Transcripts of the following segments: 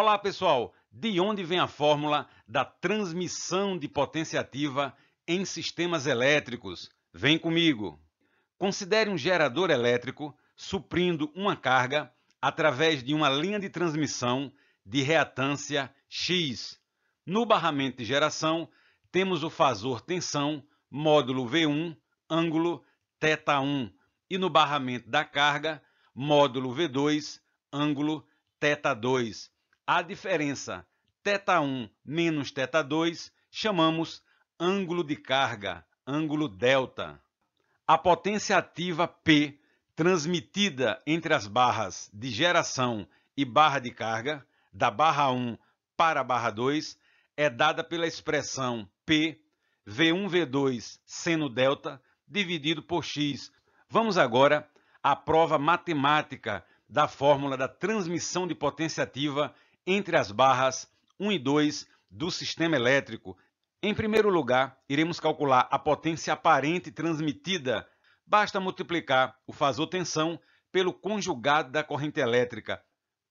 Olá, pessoal! De onde vem a fórmula da transmissão de potência ativa em sistemas elétricos? Vem comigo! Considere um gerador elétrico suprindo uma carga através de uma linha de transmissão de reatância X. No barramento de geração, temos o fasor tensão, módulo V1, ângulo θ1, e no barramento da carga, módulo V2, ângulo θ2 a diferença θ1 menos θ2 chamamos ângulo de carga, ângulo delta. A potência ativa P transmitida entre as barras de geração e barra de carga, da barra 1 para a barra 2, é dada pela expressão P, V1, V2, seno delta, dividido por X. Vamos agora à prova matemática da fórmula da transmissão de potência ativa entre as barras 1 e 2 do sistema elétrico. Em primeiro lugar, iremos calcular a potência aparente transmitida. Basta multiplicar o fasor tensão pelo conjugado da corrente elétrica.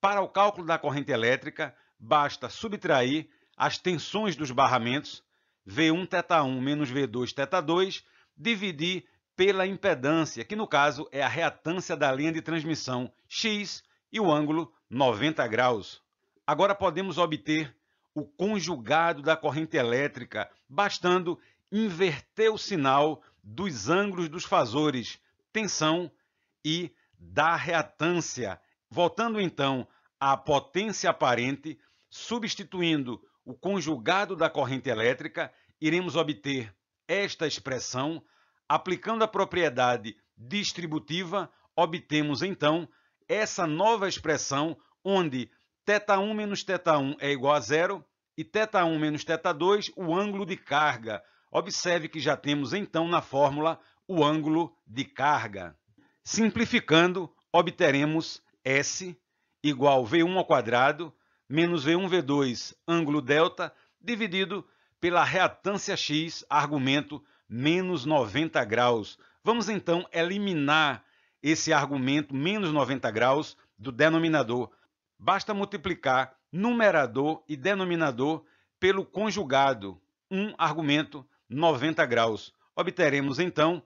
Para o cálculo da corrente elétrica, basta subtrair as tensões dos barramentos, V1 θ1 menos V2 θ2, dividir pela impedância, que no caso é a reatância da linha de transmissão X e o ângulo 90 graus. Agora podemos obter o conjugado da corrente elétrica, bastando inverter o sinal dos ângulos dos fazores, tensão e da reatância, voltando então à potência aparente, substituindo o conjugado da corrente elétrica, iremos obter esta expressão, aplicando a propriedade distributiva, obtemos então essa nova expressão onde θ1 menos θ1 é igual a zero e θ1 menos θ2 o ângulo de carga. Observe que já temos então na fórmula o ângulo de carga. Simplificando, obteremos S igual V1 ao quadrado menos V1V2 ângulo delta dividido pela reatância X, argumento menos 90 graus. Vamos então eliminar esse argumento menos 90 graus do denominador Basta multiplicar numerador e denominador pelo conjugado, um argumento 90 graus. Obteremos, então,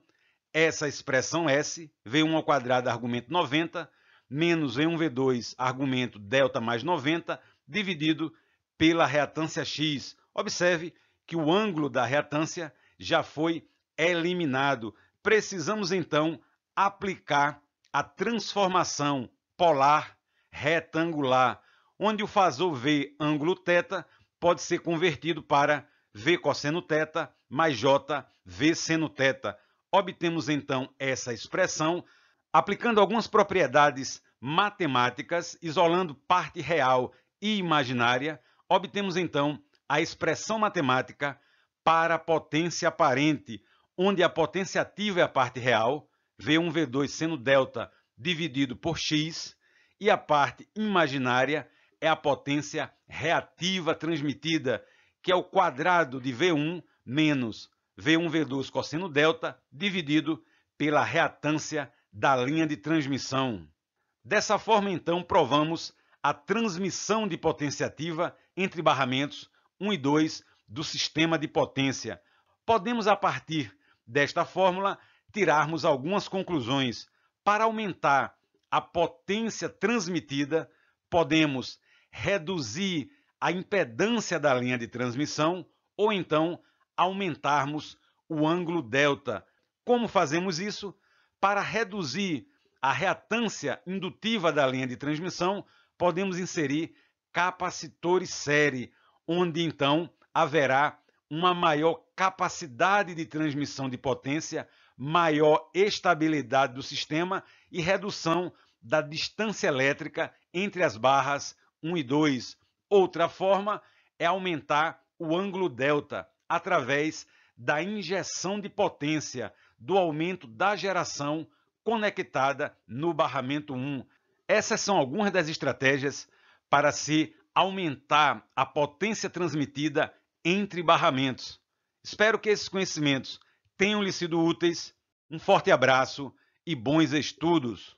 essa expressão S, V1 ao quadrado, argumento 90, menos V1V2, argumento delta mais 90, dividido pela reatância X. Observe que o ângulo da reatância já foi eliminado. Precisamos, então, aplicar a transformação polar retangular, onde o fasor V ângulo θ pode ser convertido para V cosseno θ mais J V seno θ. Obtemos então essa expressão aplicando algumas propriedades matemáticas, isolando parte real e imaginária, obtemos então a expressão matemática para a potência aparente, onde a potência ativa é a parte real, V1, V2 seno delta dividido por x, e a parte imaginária é a potência reativa transmitida, que é o quadrado de V1 menos V1V2 cosseno delta dividido pela reatância da linha de transmissão. Dessa forma, então, provamos a transmissão de potência ativa entre barramentos 1 e 2 do sistema de potência. Podemos, a partir desta fórmula, tirarmos algumas conclusões. Para aumentar a potência transmitida, podemos reduzir a impedância da linha de transmissão ou então aumentarmos o ângulo delta. Como fazemos isso? Para reduzir a reatância indutiva da linha de transmissão, podemos inserir capacitores série, onde então haverá uma maior capacidade de transmissão de potência, maior estabilidade do sistema e redução da distância elétrica entre as barras 1 e 2. Outra forma é aumentar o ângulo delta através da injeção de potência do aumento da geração conectada no barramento 1. Essas são algumas das estratégias para se aumentar a potência transmitida entre barramentos. Espero que esses conhecimentos tenham lhe sido úteis. Um forte abraço e bons estudos!